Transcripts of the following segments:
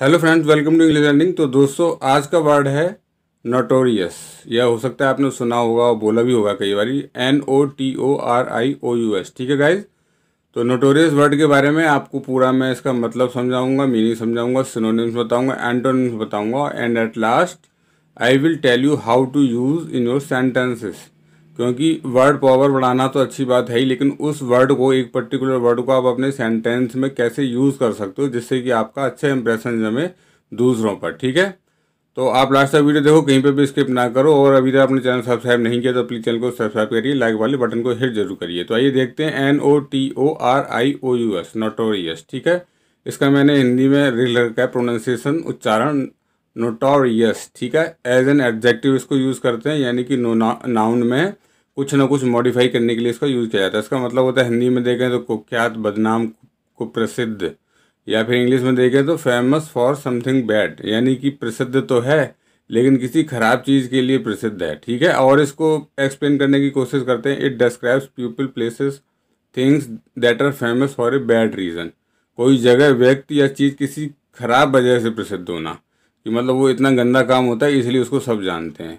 hello friends welcome to English learning तो दोस्तों आज का वर्ड है नोटोरियस यह हो सकता है आपने सुना होगा और बोला भी होगा कई बार N O T O R I O U S ठीक है गाइज तो नोटोरियस वर्ड के बारे में आपको पूरा मैं इसका मतलब समझाऊंगा मीनिंग समझाऊंगा सिनोनिम्स बताऊंगा एंटोनिम्स बताऊंगा and at last I will tell you how to use in your sentences क्योंकि वर्ड पावर बढ़ाना तो अच्छी बात है ही लेकिन उस वर्ड को एक पर्टिकुलर वर्ड को आप अपने सेंटेंस में कैसे यूज़ कर सकते हो जिससे कि आपका अच्छा इंप्रेशन जमे दूसरों पर ठीक है तो आप लास्ट तक वीडियो देखो कहीं पर भी स्किप ना करो और अभी तक आपने चैनल सब्सक्राइब नहीं किया तो प्लीज़ चैनल को सब्सक्राइब करिए लाइक वाले बटन को हिट जरूर करिए तो आइए देखते हैं N O T O R I O U S notorious ठीक है इसका मैंने हिंदी में रिल रखा है प्रोनाउंसिएशन उच्चारण नोटोरियस ठीक है एज एन एडजेक्टिव इसको यूज़ करते हैं यानी कि नाउन में कुछ ना कुछ मॉडिफाई करने के लिए इसका यूज़ किया जाता है इसका मतलब होता है हिंदी में देखें तो कुख्यात बदनाम कुप्रसिद्ध या फिर इंग्लिश में देखें तो फेमस फॉर समथिंग बैड यानी कि प्रसिद्ध तो है लेकिन किसी खराब चीज़ के लिए प्रसिद्ध है ठीक है और इसको एक्सप्लेन करने की कोशिश करते हैं it describes people places things that are famous for a bad reason कोई जगह व्यक्ति या चीज़ किसी खराब वजह से प्रसिद्ध होना कि मतलब वो इतना गंदा काम होता है इसलिए उसको सब जानते हैं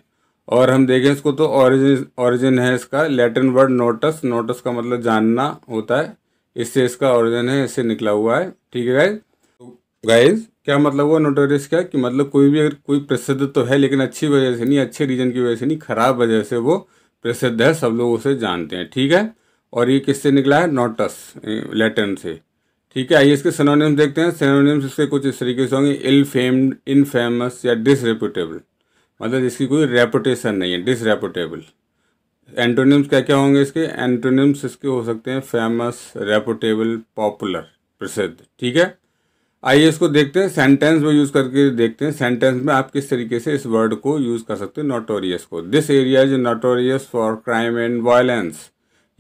और हम देखें इसको तो ऑरिजिन ऑरिजिन है इसका लैटिन वर्ड नोटस नोटस का मतलब जानना होता है इससे इसका ऑरिजिन है इससे निकला हुआ है ठीक है गाइज गाइज तो क्या मतलब हुआ नोटोरियस का कि मतलब कोई भी अगर कोई प्रसिद्ध तो है लेकिन अच्छी वजह से नहीं अच्छे रीजन की वजह से नहीं खराब वजह से वो प्रसिद्ध है सब लोग उसे जानते हैं ठीक है और ये किससे निकला है नोटस लैटिन से ठीक है आइए इसके सनोनियम देखते हैं सनोनियम इसके कुछ इस तरीके से होंगे इल फेम्ड इनफेमस या डिसरेप्यूटेबल मतलब इसकी कोई रेपुटेशन नहीं है डिसरेपुटेबल एंटोनिम्स क्या क्या होंगे इसके एंटोनिम्स इसके हो सकते हैं फेमस रेपुटेबल पॉपुलर प्रसिद्ध ठीक है आइए इसको देखते हैं सेंटेंस में यूज़ करके देखते हैं सेंटेंस में आप किस तरीके से इस वर्ड को यूज़ कर सकते हैं नोटोरियस को this area is notorious for crime and violence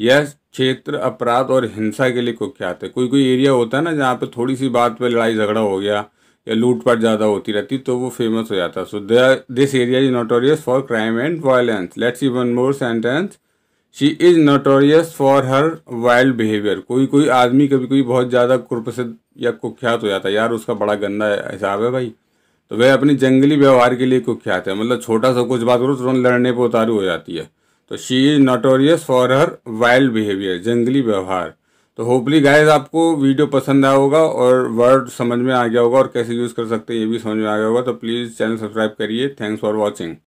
यह क्षेत्र अपराध और हिंसा के लिए कुख्यात है कोई कोई एरिया होता है ना जहाँ पे थोड़ी सी बात पे लड़ाई झगड़ा हो गया या लूटपाट ज़्यादा होती रहती तो वो फेमस हो जाता so this area is notorious for crime and violence let's even more sentence she is notorious for her wild behaviour कोई कोई आदमी कभी कोई बहुत ज़्यादा कुप्रसिद्ध या कुख्यात हो जाता है यार उसका बड़ा गंदा हिसाब है भाई तो वह अपने जंगली व्यवहार के लिए कुख्यात है मतलब छोटा सा कुछ बात करो तुरंत लड़ने पर उतारू हो जाती है तो she is notorious for her wild behaviour जंगली व्यवहार तो होपली गाइज आपको वीडियो पसंद आया होगा और वर्ड समझ में आ गया होगा और कैसे यूज़ कर सकते हैं ये भी समझ में आ गया होगा तो प्लीज़ चैनल सब्सक्राइब करिए थैंक्स फॉर वॉचिंग